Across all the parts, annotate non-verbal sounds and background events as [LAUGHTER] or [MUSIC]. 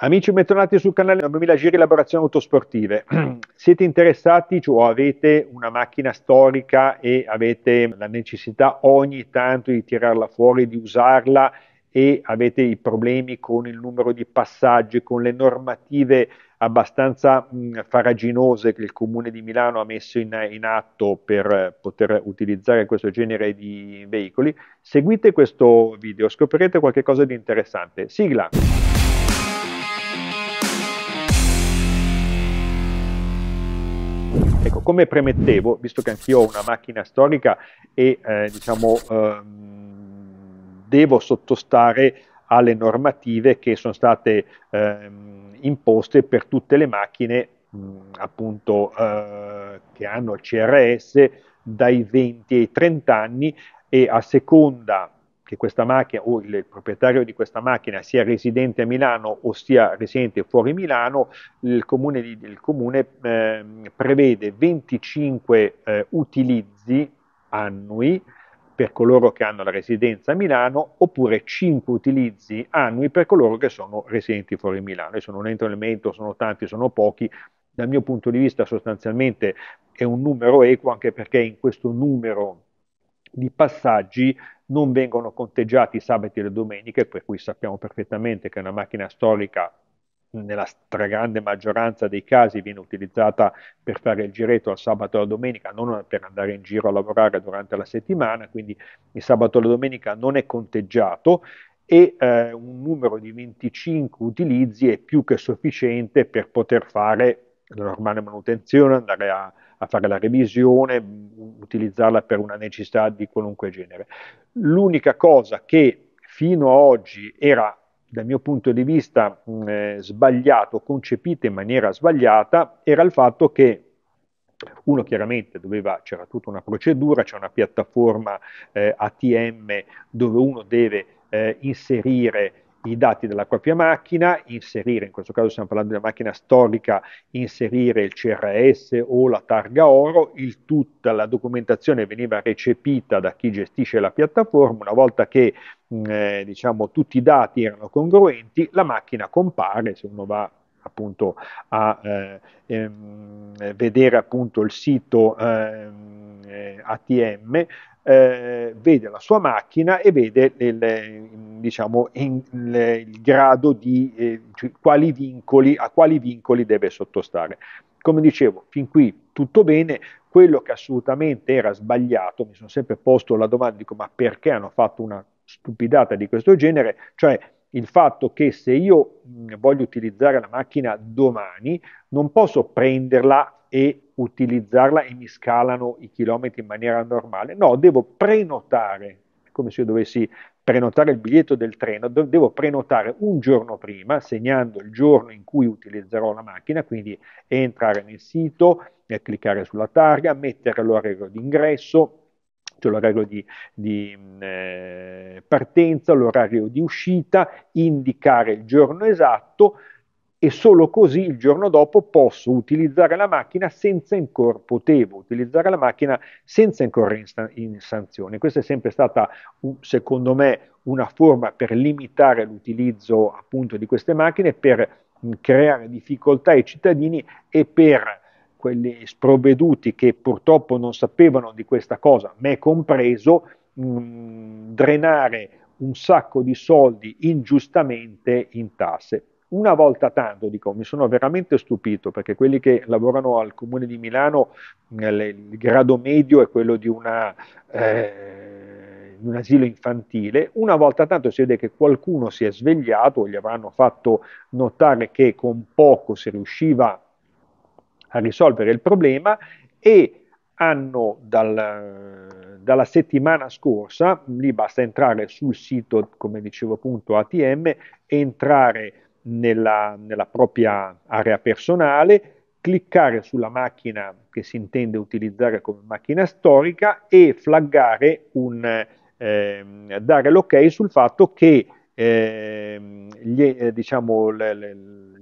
Amici, bentornati sul canale 9000 Giri Elaborazioni Autosportive. [CLEARS THROAT] Siete interessati o cioè avete una macchina storica e avete la necessità ogni tanto di tirarla fuori, di usarla e avete i problemi con il numero di passaggi, con le normative abbastanza mh, mm, faraginose che il comune di Milano ha messo in, in atto per poter utilizzare questo genere di veicoli, seguite questo video, scoprirete qualcosa di interessante. Sigla! Ecco, come premettevo, visto che anch'io ho una macchina storica e eh, diciamo, eh, devo sottostare alle normative che sono state eh, imposte per tutte le macchine mh, appunto eh, che hanno il CRS dai 20 ai 30 anni e a seconda che questa macchina o il proprietario di questa macchina sia residente a Milano o sia residente fuori Milano, il comune, il comune eh, prevede 25 eh, utilizzi annui per coloro che hanno la residenza a Milano oppure 5 utilizzi annui per coloro che sono residenti fuori Milano. Adesso non entro nel mento, sono tanti, sono pochi, dal mio punto di vista sostanzialmente è un numero equo anche perché in questo numero di passaggi non vengono conteggiati sabati e le domeniche, per cui sappiamo perfettamente che una macchina storica nella stragrande maggioranza dei casi viene utilizzata per fare il giretto al sabato e la domenica, non per andare in giro a lavorare durante la settimana, quindi il sabato e la domenica non è conteggiato e eh, un numero di 25 utilizzi è più che sufficiente per poter fare la normale manutenzione, andare a, a fare la revisione, utilizzarla per una necessità di qualunque genere. L'unica cosa che fino ad oggi era dal mio punto di vista mh, eh, sbagliato, concepita in maniera sbagliata, era il fatto che uno chiaramente doveva, c'era tutta una procedura, c'è una piattaforma eh, ATM dove uno deve eh, inserire i dati della propria macchina, inserire, in questo caso stiamo parlando di una macchina storica, inserire il CRS o la targa oro, il, tutta la documentazione veniva recepita da chi gestisce la piattaforma, una volta che mm, eh, diciamo, tutti i dati erano congruenti, la macchina compare, se uno va appunto a eh, ehm, vedere appunto il sito ehm, eh, ATM eh, vede la sua macchina e vede il, diciamo, in, il grado di eh, cioè, quali vincoli, a quali vincoli deve sottostare. Come dicevo, fin qui tutto bene, quello che assolutamente era sbagliato, mi sono sempre posto la domanda, dico ma perché hanno fatto una stupidata di questo genere, cioè il fatto che se io voglio utilizzare la macchina domani non posso prenderla e utilizzarla e mi scalano i chilometri in maniera normale, no, devo prenotare, come se io dovessi prenotare il biglietto del treno, devo prenotare un giorno prima, segnando il giorno in cui utilizzerò la macchina, quindi entrare nel sito, eh, cliccare sulla targa, mettere l'orario d'ingresso, cioè l'orario di, di mm, eh, partenza, l'orario di uscita, indicare il giorno esatto, e solo così il giorno dopo posso utilizzare la macchina senza incorrere, potevo utilizzare la macchina senza incorrere in, in sanzioni. Questa è sempre stata, secondo me, una forma per limitare l'utilizzo appunto di queste macchine, per creare difficoltà ai cittadini e per quelli sprovveduti che purtroppo non sapevano di questa cosa, me compreso, mh, drenare un sacco di soldi ingiustamente in tasse una volta tanto, dico, mi sono veramente stupito perché quelli che lavorano al comune di Milano, il grado medio è quello di una... Eh, un asilo infantile, una volta tanto si vede che qualcuno si è svegliato gli avranno fatto notare che con poco si riusciva a risolvere il problema e hanno dal, dalla settimana scorsa, lì basta entrare sul sito, come dicevo appunto ATM, entrare nella, nella propria area personale, cliccare sulla macchina che si intende utilizzare come macchina storica e flaggare un, eh, dare l'ok sul fatto che ehm, eh, gli, diciamo, le, le,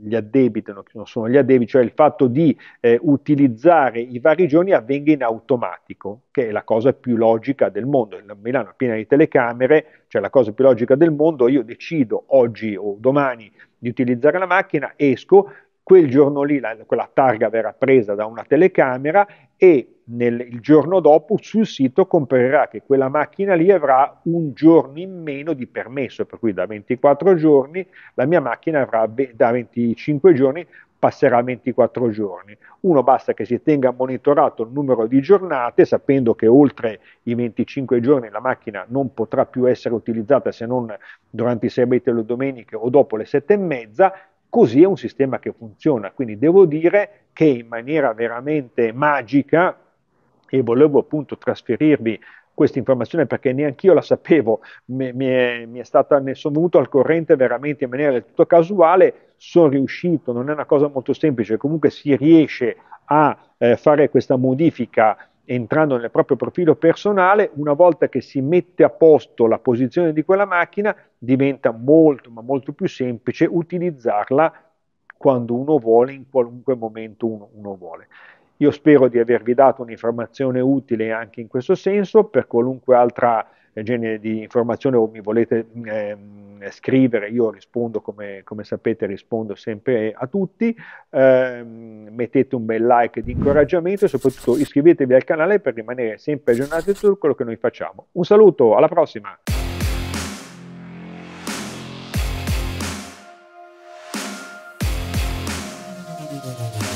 gli addebiti, non sono gli addebiti, cioè il fatto di eh, utilizzare i vari giorni avvenga in automatico, che è la cosa più logica del mondo. Il Milano è piena di telecamere, cioè la cosa più logica del mondo, io decido oggi o domani di utilizzare la macchina, esco, quel giorno lì la, quella targa verrà presa da una telecamera e nel, il giorno dopo sul sito comprerà che quella macchina lì avrà un giorno in meno di permesso, per cui da 24 giorni la mia macchina avrà da 25 giorni passerà a 24 giorni. Uno basta che si tenga monitorato il numero di giornate, sapendo che oltre i 25 giorni la macchina non potrà più essere utilizzata se non durante i sabati e le domeniche o dopo le sette e mezza, così è un sistema che funziona. Quindi devo dire che in maniera veramente magica e volevo appunto trasferirvi questa informazione perché neanch'io la sapevo, mi, mi, è, mi, è, stata, ne sono venuto al corrente veramente in maniera del tutto casuale, sono riuscito, non è una cosa molto semplice, comunque si riesce a eh, fare questa modifica entrando nel proprio profilo personale, una volta che si mette a posto la posizione di quella macchina, diventa molto ma molto più semplice utilizzarla quando uno vuole, in qualunque momento uno, uno vuole. Io spero di avervi dato un'informazione utile anche in questo senso, per qualunque altra eh, genere di informazione o mi volete eh, scrivere, io rispondo come, come, sapete, rispondo sempre a tutti, eh, mettete un bel like di incoraggiamento e soprattutto iscrivetevi al canale per rimanere sempre aggiornati su quello che noi facciamo. Un saluto, alla prossima! Thank you.